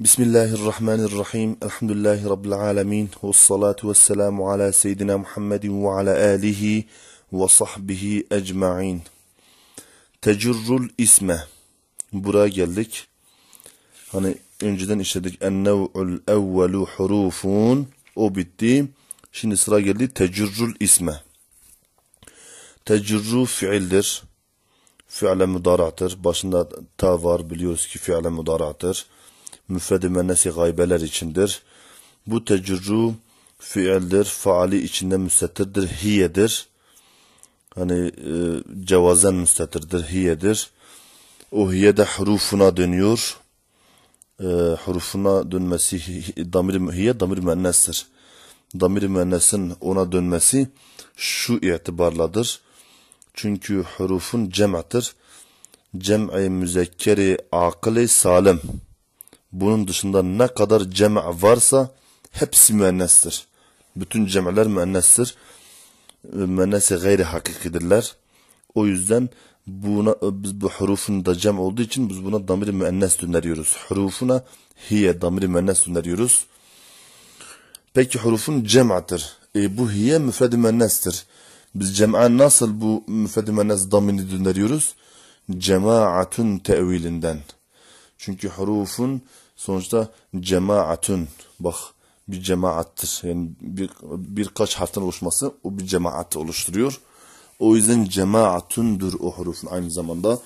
Bismillahirrahmanirrahim. Elhamdülillahi Rabbil alemin. Ve salatu ve selamu ala seyyidina Muhammedin ve ala alihi ve sahbihi ecma'in. Tecurrul isme. Buraya geldik. Hani önceden işledik. Ennev'ul evvelu hurufun. O bitti. Şimdi sıra geldi. Tecurrul isme. Tecurru fiildir. Fiile müdaratır. Başında ta var biliyoruz ki fiile müdaratır müfredi müennesi gaybeler içindir. Bu tecrüb fiildir, faali içinde müstettirdir, hiyedir. Hani e, cevazen müstettirdir, hiyedir. O hiye de hurufuna dönüyor. E, hurufuna dönmesi, damir, hiye damir müennestir. Damir müennesin ona dönmesi şu itibarladır. Çünkü hurufun cem'tir. Cem'i müzekkeri akıl salim bunun dışında ne kadar cem' varsa hepsi müennestir. Bütün cem'ler müennestir. Müennesi gayri hakikidirler. O yüzden buna biz bu hurufun da cem olduğu için biz buna damiri müennes döneriyoruz. Hurufuna hiye damiri müennes döneriyoruz. Peki hurufun cem'adır. E, bu hiye müfredi müennestir. Biz cem'a nasıl bu müfredi müennes damini döneriyoruz? Cemaatun tevilinden. Çünkü hurufun sonuçta cemaatün, bak bir cemaattir. Yani bir, birkaç harften oluşması o bir cemaat oluşturuyor. O yüzden cemaatündür o hurufun aynı zamanda.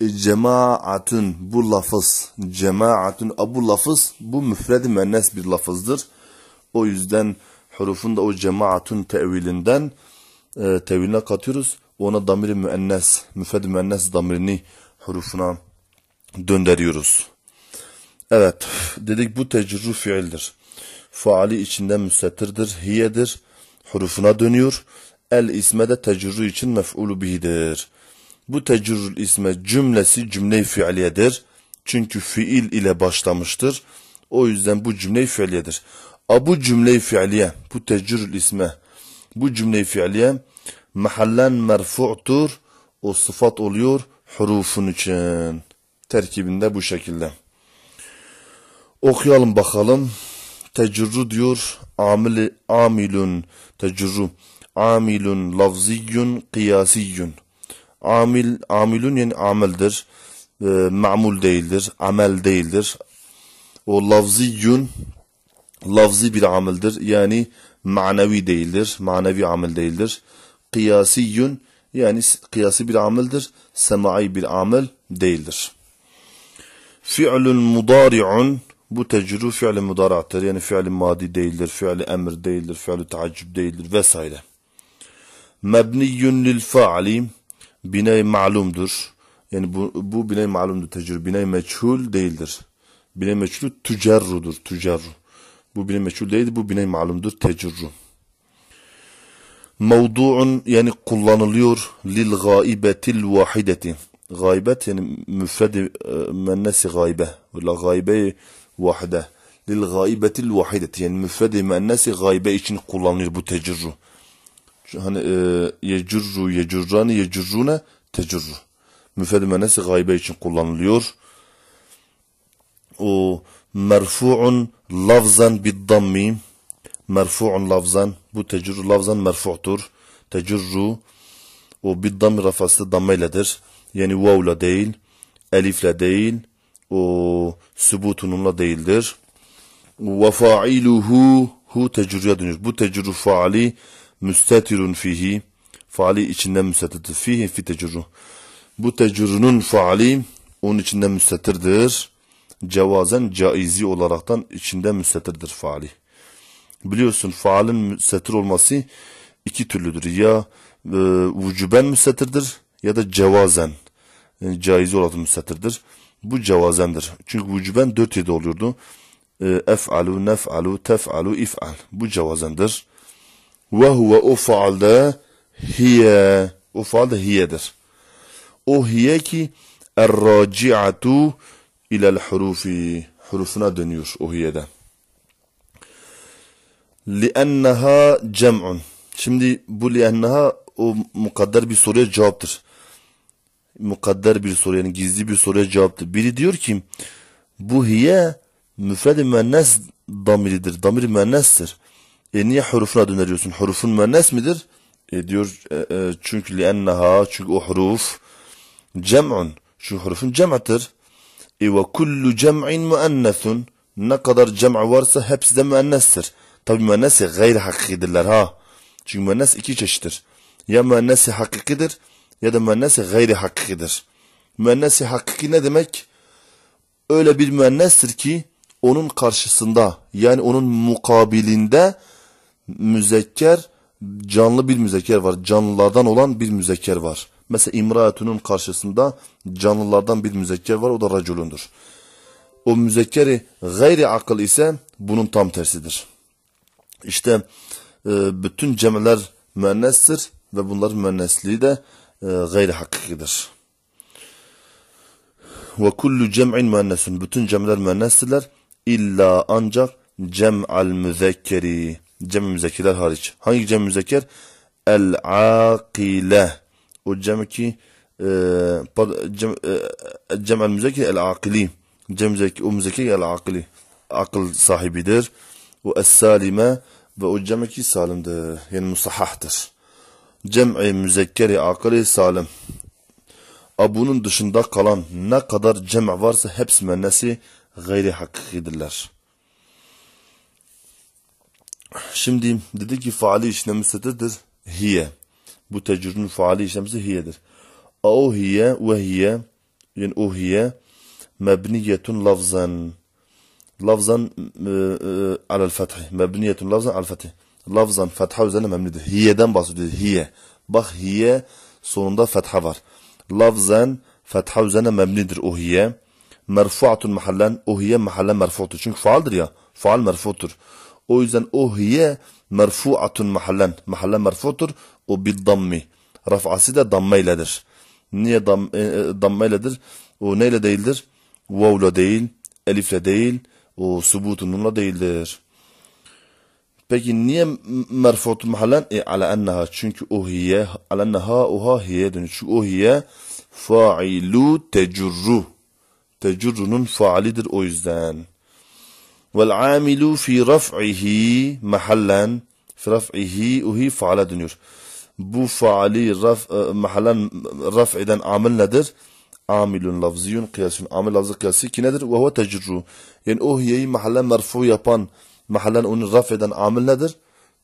E, cemaatun bu lafız, cemaatün bu lafız bu müfredi mennes bir lafızdır. O yüzden hurufun da o cemaatün tevilinden e, teviline katıyoruz. Ona damiri müennes, müfredi müennes damirini hurufuna döndürüyoruz. Evet dedik bu tecrü fiildir. Faali içinde müstettirdir, hiyedir. Hurufuna dönüyor. El isme de tecrü için mef'ulu bihidir. Bu tecrül isme cümlesi cümle-i fiiliyedir. Çünkü fiil ile başlamıştır. O yüzden bu cümle-i fiiliyedir. A bu cümle-i fiiliye, bu tecrül isme, bu cümle-i fiiliye mahallen merfu'tur. O sıfat oluyor hurufun için. Terkibinde bu şekilde. Okuyalım bakalım. Tecrü diyor. Amili, amilun tecrü. Amilun lafziyyun kıyasiyyun. Amil, amilun yani ameldir. E, ma'mul değildir. Amel değildir. O lafziyyun lafzi bir ameldir. Yani manevi değildir. Manevi amel değildir. Kıyasiyyun yani kıyası bir ameldir. Semai bir amel değildir. Fi'lun mudari'un bu tecrü fiil mudarattır. Yani fiil madi değildir, fiil emir değildir, fiil taaccüb değildir vesaire. Mebniyyun lil faali binay malumdur. Yani bu, bu binay malumdur tecrü. Binay meçhul değildir. Binay meçhul tücerrudur. Tücerru. Bu binay meçhul değildir. Bu binay malumdur tecrü. Mevdu'un yani kullanılıyor lil gaibetil vahideti. gâibet yani müfredi e, mennesi gaybe. Valla gaybeyi vahde lil gaibetil vahideti yani müfredi müennesi gaybe için kullanılıyor bu tecrü. Hani e, yecurru yecurrani tecrü. Müfredi müennesi gaybe için kullanılıyor. O merfu'un lafzan bid merfu'un lafzan bu tecrü lafzan merfu'tur. Tecrü o bid rafası dammeyledir. Yani vavla değil, elifle değil, o, sübutununla değildir. Ve failuhu hu tecrüye dönür. Bu tecrü faali müstetirun fihi. Faali içinde müstetirdir. Fihi fi tecrü. Bu tecrünün faali onun içinde müstetirdir. Cevazen caizi olaraktan içinde müstetirdir faali. Biliyorsun faalin müstetir olması iki türlüdür. Ya e, vücuben müstetirdir ya da cevazen yani caizi olarak müstetirdir. Bu cevazendir. Çünkü vücuben dört 7 oluyordu. Ee, ef'alu, nef'alu, tef'alu, if'al. Bu cevazendir. Ve huve o faalda hiye. O faalda hiyedir. O hiye ki er-raci'atu ilel hurufi. Hurufuna dönüyor o hiyeden. لِأَنَّهَا جَمْعٌ Şimdi bu لِأَنَّهَا o mukadder bir soruya cevaptır mukadder bir soru yani gizli bir soruya cevaptı. Biri diyor ki bu hiye müfred-i müennes damiridir. Damir müennestir. E niye hurufuna döneriyorsun? Hurufun müennes midir? E diyor e, e, çünkü lienneha çünkü o huruf cem'un. Şu hurufun cematır E ve kullu cem'in müennesun. Ne kadar cem'a varsa hepsi de müennestir. Tabi müennesi gayri hakikidirler ha. Çünkü müennes iki çeşittir. Ya müennesi hakikidir ya da müennesi gayri hakikidir. Müennesi hakiki ne demek? Öyle bir müennestir ki onun karşısında yani onun mukabilinde müzekker canlı bir müzekker var. Canlılardan olan bir müzekker var. Mesela imraetunun karşısında canlılardan bir müzekker var. O da raculundur. O müzekkeri gayri akıl ise bunun tam tersidir. İşte e, bütün cemeler müennestir ve bunlar müennesliği de e, gayri hakikidir. Ve kullu cem'in müennesin. Bütün cem'ler müennestirler. İlla ancak cem'al müzekkeri. Cem-i hariç. Hangi cem-i müzekker? El-akile. O cem ki e, cem, e, cem'al müzekker el-akili. Cem o müzekker el-akili. Akıl sahibidir. Ve es-salime ve o cem ki salimdir. Yani musahahtır cem'i müzekkeri akili salim. Abunun dışında kalan ne kadar cem varsa hepsi mennesi gayri hakikidirler. Şimdi dedi ki faali işlemi Hiye. Bu tecrübünün faali işlemesi hiyedir. O hiye ve hiye yani o hiye mebniyetun lafzan lafzan e, e, alel fethi. Mebniyetun lafzan alel fethi lafzan fetha üzerine memnudur. Hiyeden bahsediyor. Hiye. Bak hiye sonunda fetha var. Lafzan fetha üzerine memnudur. o hiye. Merfuatun mahallen o hiye mahallen merfuattur. Çünkü faaldir ya. Faal merfuattur. O yüzden o hiye merfuatun mahallen. Mahallen merfuattur. O bir dammi. Rafası da damma iledir. Niye dam, e, e damma iledir? O neyle değildir? Vavla değil, elifle değil, o subutun değildir. Peki niye merfutu mahallen? E, ala enneha çünkü o hiye, ala enneha o ha hiye dönüyor. Çünkü o hiye failu tecurru. Tecurrunun faalidir o yüzden. Vel amilu fi raf'ihi mahallen. Fi raf'ihi o hi faale dönüyor. Bu faali raf, e, mahallen raf'iden eden amil nedir? amilun lafziyun kıyasun amil lafzı kıyası ki nedir? Ve huve tecrru. Yani o hiyeyi mahallen merfu yapan mahallen onu raf eden amil nedir?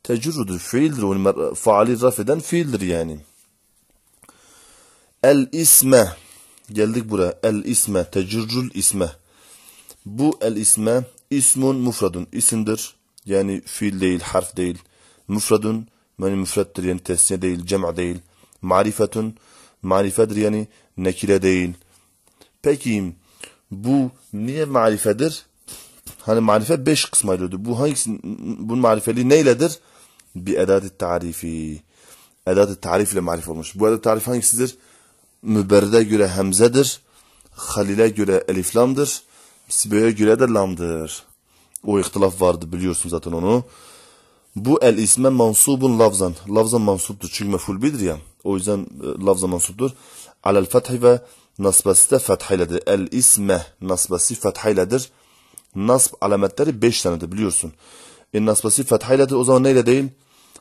Tecrüdü, fiildir. Onu faali raf eden fiildir yani. El isme. Geldik buraya. El isme. Tecrüdül isme. Bu el isme ismun mufradun. isimdir. Yani fiil değil, harf değil. Mufradun. Yani müfrettir yani tesniye değil, cem'a değil. Marifetun. Marifedir yani nekire değil. Peki bu niye marifedir? Hani marifet beş kısma ayrılıyordu. Bu hangisi, bunun marifeliği neyledir? Bir edat-ı tarifi. Edat-ı tarif ile marif olmuş. Bu edat-ı tarif hangisidir? Müberrede göre hemzedir. Halil'e göre eliflamdır. Sibe'ye göre de lamdır. O ihtilaf vardı biliyorsun zaten onu. Bu el isme mansubun lafzan. Lafzan mansuptur çünkü meful bidir ya. O yüzden e, lafzan mansuptur. Alel fethi ve nasbası da fethayledir. El isme nasbası fethayledir nasb alametleri 5 tanedir biliyorsun. E nasbası fethayla de o zaman neyle değil?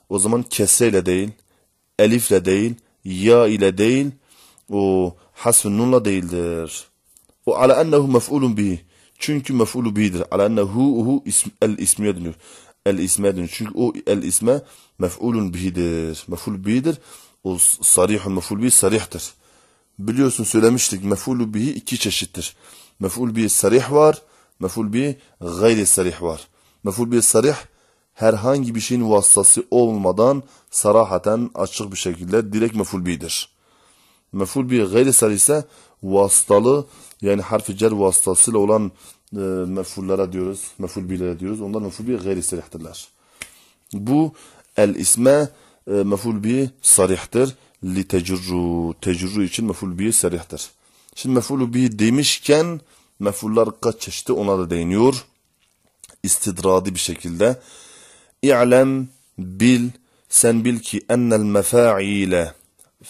O zaman kesreyle değil, elifle değil, ya ile değil, o hasfın nunla değildir. O ala ennehu mef'ulun bihi. Çünkü mef'ulu bihidir. Ala ennehu ism, el ismiye dönüyor. El isme dönüyor. Çünkü o el isme mef'ulun bihidir. Mef'ul bihidir. O sarihun mef'ul bihi sarihtir. Biliyorsun söylemiştik mef'ulu bihi iki çeşittir. Mef'ul bihi sarih var. Meful bi gayri sarih var. Meful bi sarih herhangi bir şeyin vasıtası olmadan sarahaten açık bir şekilde direkt meful bi'dir. Meful bi gayri sarih ise vasıtalı yani harfi cer vasıtasıyla olan e, mefullere diyoruz. Meful bi'lere diyoruz. Onlar meful bi gayri sarihtirler. Bu el isme e, meful bi sarihtir. Li tecrru. Tecrru için meful bi sarihtir. Şimdi meful bi demişken Mef'uller kaç çeşidi ona da değiniyor. İstidradi bir şekilde. İ'lem bil sen bil ki ennel mefa'ile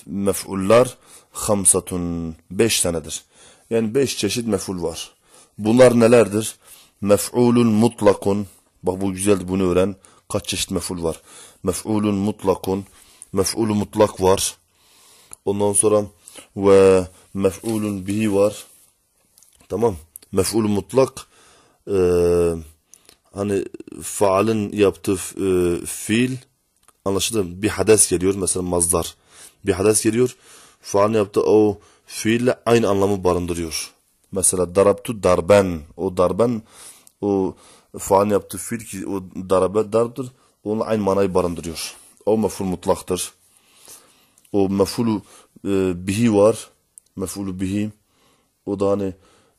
mef'uller hamsatun beş tanedir. Yani beş çeşit mef'ul var. Bunlar nelerdir? Mef'ulun mutlakun bak bu güzel bunu öğren. Kaç çeşit mef'ul var? Mef'ulun mutlakun mef'ulu mutlak var. Ondan sonra ve mef'ulun bihi var. Tamam. Mef'ul mutlak e, hani faalin yaptığı e, fiil anlaşıldı mı? Bir hades geliyor mesela mazdar. Bir hades geliyor. Faalin yaptığı o fiille aynı anlamı barındırıyor. Mesela darabtu darben. O darben o faalin yaptığı fiil ki o darabe darbdır. Onunla aynı manayı barındırıyor. O mef'ul mutlaktır. O mef'ulu e, bihi var. Mef'ulu bihi. O da hani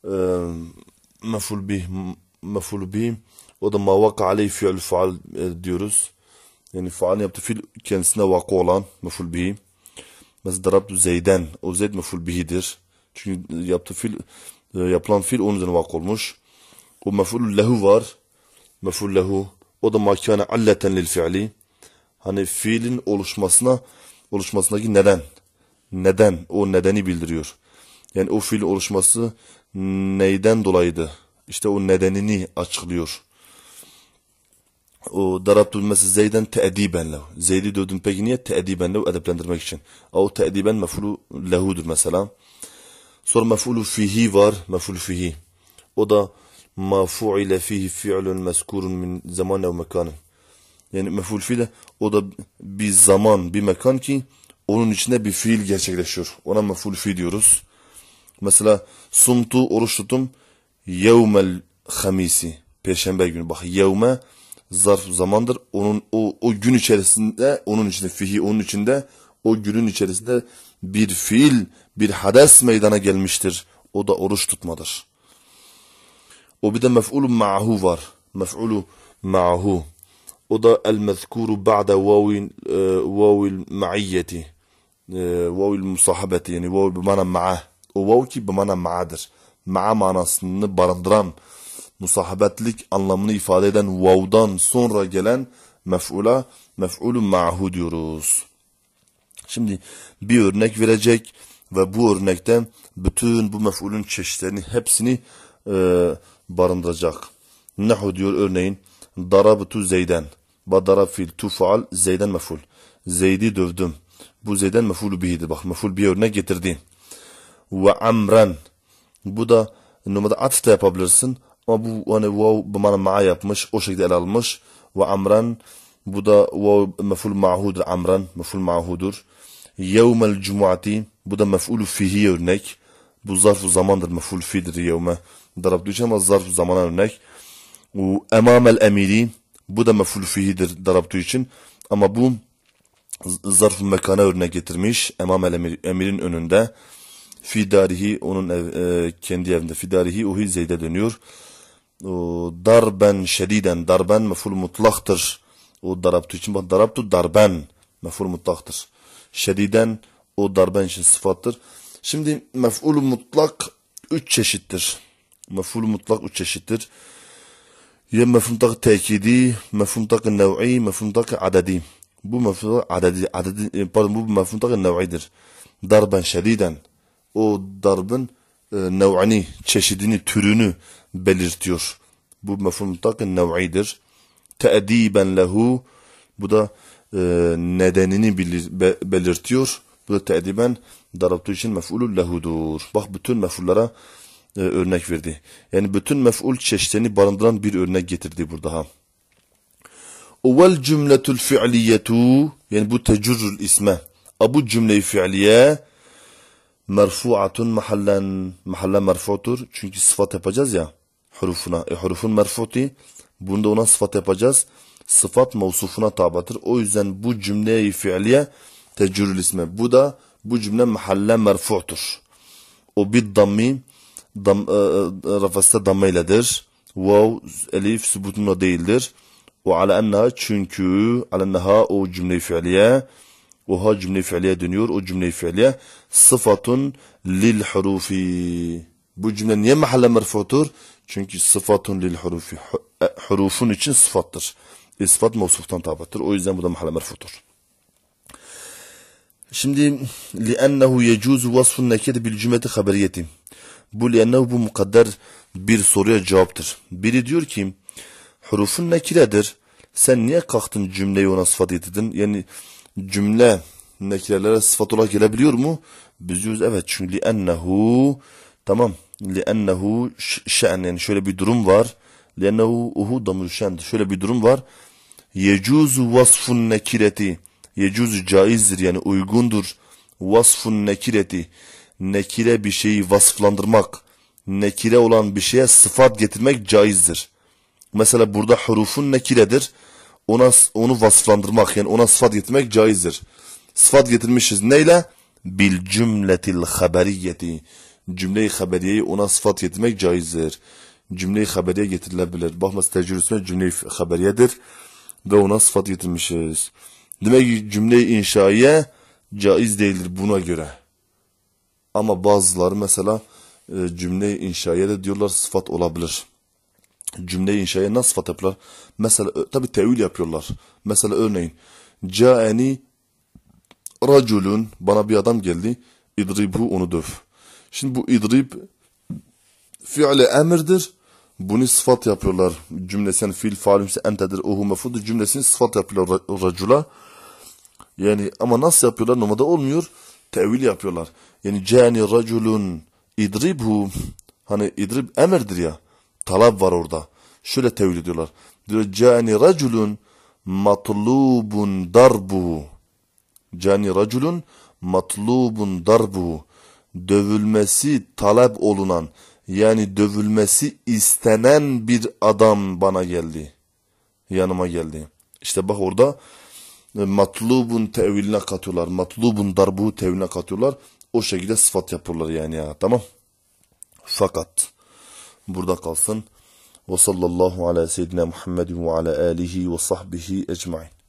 meful bih meful bih o da ma vaka aleyh fiil faal e, diyoruz. Yani faalin yaptı fil kendisine vakı olan meful bihi. Mesela darabtu zeyden. O zeyd meful bihidir. Çünkü e, yaptı fil, e, yapılan fil onun üzerine vakı olmuş. O meful lehu var. Meful lehu. O da makane alleten lil fiili. Hani fiilin oluşmasına, oluşmasındaki neden. Neden. O nedeni bildiriyor. Yani o fiilin oluşması neyden dolayıydı? İşte o nedenini açıklıyor. O darabtul mesela zeyden teediben lehu. Zeydi dövdüm peki niye? Teediben lehu edeplendirmek için. O teediben mefulu lehudur mesela. Sonra mefulu fihi var. Mefulu fihi. O da ma fu'ile fihi fi'lun meskurun min zaman ev mekanın. Yani meful fiil de o da bir zaman, bir mekan ki onun içinde bir fiil gerçekleşiyor. Ona meful fi diyoruz. Mesela sumtu oruç tuttum yevmel hamisi. Perşembe günü. Bak yevme zarf zamandır. Onun o, o gün içerisinde onun içinde fihi onun içinde o günün içerisinde bir fiil bir hades meydana gelmiştir. O da oruç tutmadır. O bir de mef'ulu ma'hu var. Mef'ulu ma'hu. O da el mezkuru ba'de vavil, e, vavil ma'iyyeti. E, vavil musahabeti yani vavil bimana ma'ah. Vavki bimana ma'adır. Ma'a manasını barındıran, musahibetlik anlamını ifade eden vavdan sonra gelen mef'ula, mef'ulun ma'hu diyoruz. Şimdi bir örnek verecek ve bu örnekten bütün bu mef'ulün çeşitlerini hepsini e, barındıracak. Nehu diyor örneğin darabtu zeyden. Badara fil tufal zeyden mef'ul. Zeydi dövdüm. Bu zeyden mefulu bihidir. Bak mef'ul bir örnek getirdi ve amren. Bu da numarada atf da yapabilirsin. Ama bu hani vav bana ma'a yapmış. O şekilde ele almış. Ve amren. Bu da vav meful ma'hudur. Amren meful ma'hudur. Yevmel cumuati. Bu da mef'ulü fihi örnek. Bu zarf zamandır. Mef'ul fidir yevme. Darabdığı için ama zarf zamana örnek. Emamel emiri. Bu da mef'ul fihidir darabdığı için. Ama bu zarf mekana örnek getirmiş. Emam el emirin önünde. Fidarihi onun ev, e, kendi evinde. Fidarihi uhi zeyde dönüyor. O, darben şediden. Darben meful mutlaktır. O darabtu için bak darabtu darben meful mutlaktır. Şediden o darben için sıfattır. Şimdi mef'ul mutlak üç çeşittir. Mef'ul mutlak üç çeşittir. Ya mefhum tak tekidi, mefhum tak nev'i, mefhum tak adedi. Bu mefhum adedi, adedi e, pardon bu mefhum tak nev'idir. Darben şediden o darbın e, nev'ini, çeşidini, türünü belirtiyor. Bu mefhum mutlakın nev'idir. Te'ediben lehu bu da e, nedenini bilir, be, belirtiyor. Bu da te'ediben darabtu için mef'ulü lehudur. Bak bütün mef'ullara e, örnek verdi. Yani bütün mef'ul çeşitlerini barındıran bir örnek getirdi burada ha. Ovel cümletül fi'liyetu yani bu tecrür isme. Abu cümleyi fi'liye merfuatun mahallen mahallen merfutur. Çünkü sıfat yapacağız ya hurufuna. E hurufun merfuti bunda ona sıfat yapacağız. Sıfat mevsufuna tabatır, O yüzden bu cümleyi fiiliye tecrül isme. Bu da bu cümle mahallen merfutur. O bir dammi dam, e, e rafasta damayladır. Vav elif sübutunla değildir. O ala enneha çünkü ala enneha o cümleyi fiiliye Oha cümle fiiliye dönüyor. O cümle fiiliye sıfatun lil hurufi. Bu cümle niye mahalle merfudur? Çünkü sıfatun lil hurufi. E, hurufun için sıfattır. E, sıfat mevsuftan tabattır. O yüzden bu da mahalle merfudur. Şimdi لِأَنَّهُ يَجُوزُ وَصْفُ النَّكِرِ بِالْجُمَةِ خَبَرِيَةٍ Bu لِأَنَّهُ bu mukadder bir soruya cevaptır. Biri diyor ki hurufun nekiredir. Sen niye kalktın cümleyi ona sıfat getirdin? Yani cümle nekirelere sıfat olarak gelebiliyor mu? Biz diyoruz evet çünkü li li'ennehu tamam li li'ennehu şe'n yani şöyle bir durum var. li Li'ennehu uhu damuşen şöyle bir durum var. Yecuzu vasfun nekireti yecuzu caizdir yani uygundur. Vasfun nekireti nekire bir şeyi vasflandırmak nekire olan bir şeye sıfat getirmek caizdir mesela burada hurufun nekiredir. Ona, onu vasıflandırmak yani ona sıfat getirmek caizdir. Sıfat getirmişiz neyle? Bil cümletil haberiyeti. Cümle-i haberiyeyi ona sıfat getirmek caizdir. Cümle-i haberiye getirilebilir. Bak mesela tecrübesine cümle-i haberiyedir. Ve ona sıfat getirmişiz. Demek ki cümle-i inşaiye caiz değildir buna göre. Ama bazıları mesela e, cümle-i inşaiye de diyorlar sıfat olabilir cümle inşaya nasıl yapıyorlar Mesela tabi tevil yapıyorlar. Mesela örneğin Câeni raculun bana bir adam geldi. İdribhu onu döv. Şimdi bu idrib fiile emirdir. Bunu sıfat yapıyorlar. Cümlesen fil falimse entedir ohu mefudu cümlesini sıfat yapıyorlar racula. Yani ama nasıl yapıyorlar? Normalde olmuyor. Tevil yapıyorlar. Yani cani raculun idribhu hani idrib emirdir ya talep var orada. Şöyle tevil ediyorlar. Diyor cani raculun matlubun darbu. Cani raculun matlubun darbu. Dövülmesi talep olunan yani dövülmesi istenen bir adam bana geldi. Yanıma geldi. İşte bak orada e, matlubun teviline katıyorlar. Matlubun darbu teviline katıyorlar. O şekilde sıfat yapıyorlar yani ya. Tamam. Fakat burada kalsın. Ve sallallahu ala seyyidina Muhammedin ve ala alihi ve sahbihi ecmain.